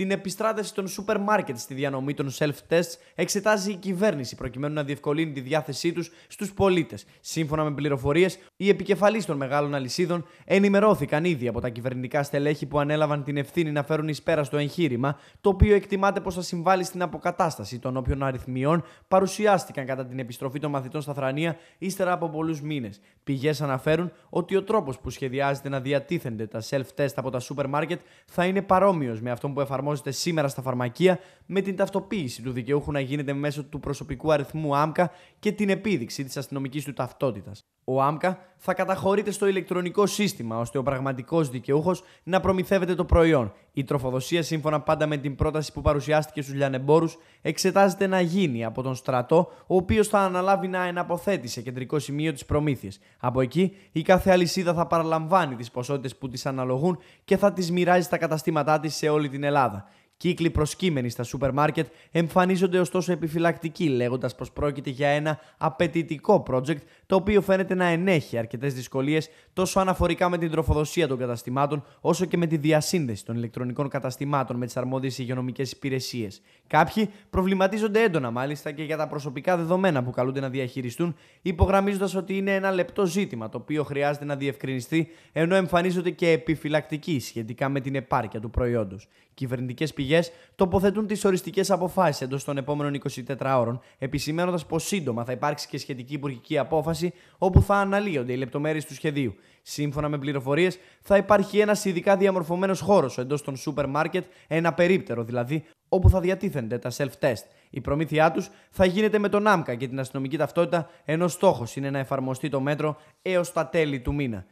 την επιστράτευση των σούπερ μάρκετ στη διανομή των self-tests εξετάζει η κυβέρνηση προκειμένου να διευκολύνει τη διάθεσή τους στους πολίτες. Σύμφωνα με πληροφορίες, οι επικεφαλεί των μεγάλων αλυσίδων ενημερώθηκαν ήδη από τα κυβερνητικά στελέχη που ανέλαβαν την ευθύνη να φέρουν εις πέρα στο εγχείρημα, το οποίο εκτιμάται πως θα συμβάλλει στην αποκατάσταση των όποιων αριθμιών παρουσιάστηκαν κατά την επιστροφή των μαθητών στα θρανία ύστερα από πολλούς μήνες. Πηγές αναφέρουν ότι ο τρόπος που σχεδιάζεται να διατίθενται τα self-test από τα σούπερ μάρκετ θα είναι παρόμοιος με αυτόν που εφαρμόζεται εφαρμόζεται σήμερα στα φαρμακεία με την ταυτοποίηση του δικαιούχου να γίνεται μέσω του προσωπικού αριθμού άμκα και την επίδειξη της αστυνομικής του ταυτότητας. Ο ΆΜΚΑ θα καταχωρείται στο ηλεκτρονικό σύστημα ώστε ο πραγματικός δικαιούχος να προμηθεύεται το προϊόν. Η τροφοδοσία, σύμφωνα πάντα με την πρόταση που παρουσιάστηκε στους λιανεμπόρους, εξετάζεται να γίνει από τον στρατό, ο οποίος θα αναλάβει να εναποθέτει σε κεντρικό σημείο τις προμήθειες. Από εκεί, η κάθε αλυσίδα θα παραλαμβάνει τις ποσότητες που τη αναλογούν και θα τις μοιράζει στα καταστήματά της σε όλη την Ελλάδα. Κύκλοι προσκύμενοι στα σούπερ μάρκετ εμφανίζονται ωστόσο επιφυλακτικοί, λέγοντας πως πρόκειται για ένα απαιτητικό project το οποίο φαίνεται να ενέχει αρκετές δυσκολίες τόσο αναφορικά με την τροφοδοσία των καταστημάτων, όσο και με τη διασύνδεση των ηλεκτρονικών καταστημάτων με τις αρμόδιες υγειονομικές υπηρεσίες. Κάποιοι προβληματίζονται έντονα μάλιστα και για τα προσωπικά δεδομένα που καλούνται να διαχειριστούν, υπογραμμίζοντας ότι είναι ένα λεπτό ζήτημα το οποίο χρειάζεται να διευκρινιστεί, ενώ εμφανίζονται και επιφυλακτικοί σχετικά με την επάρκεια του προϊόντος. Κυβερνητικές πηγές τοποθετούν τις οριστικές αποφάσεις εντός των επόμενων 24 ώρων, επισημένοντας πως σύντομα θα υπάρξει και σχετική υπουργική απόφαση όπου θα αναλύονται οι λεπτομέρειες του σχεδίου. Σύμφωνα με πληροφορίες, θα υπάρχει ένας ειδικά διαμορφωμένος χώρος εντός των σούπερ μάρκετ, ένα περίπτερο δηλαδή, όπου θα διατίθενται τα self-test. Η προμήθειά τους θα γίνεται με τον ΆΜΚΑ και την αστυνομική ταυτότητα, ενώ στόχος είναι να εφαρμοστεί το μέτρο έως τα τέλη του μήνα.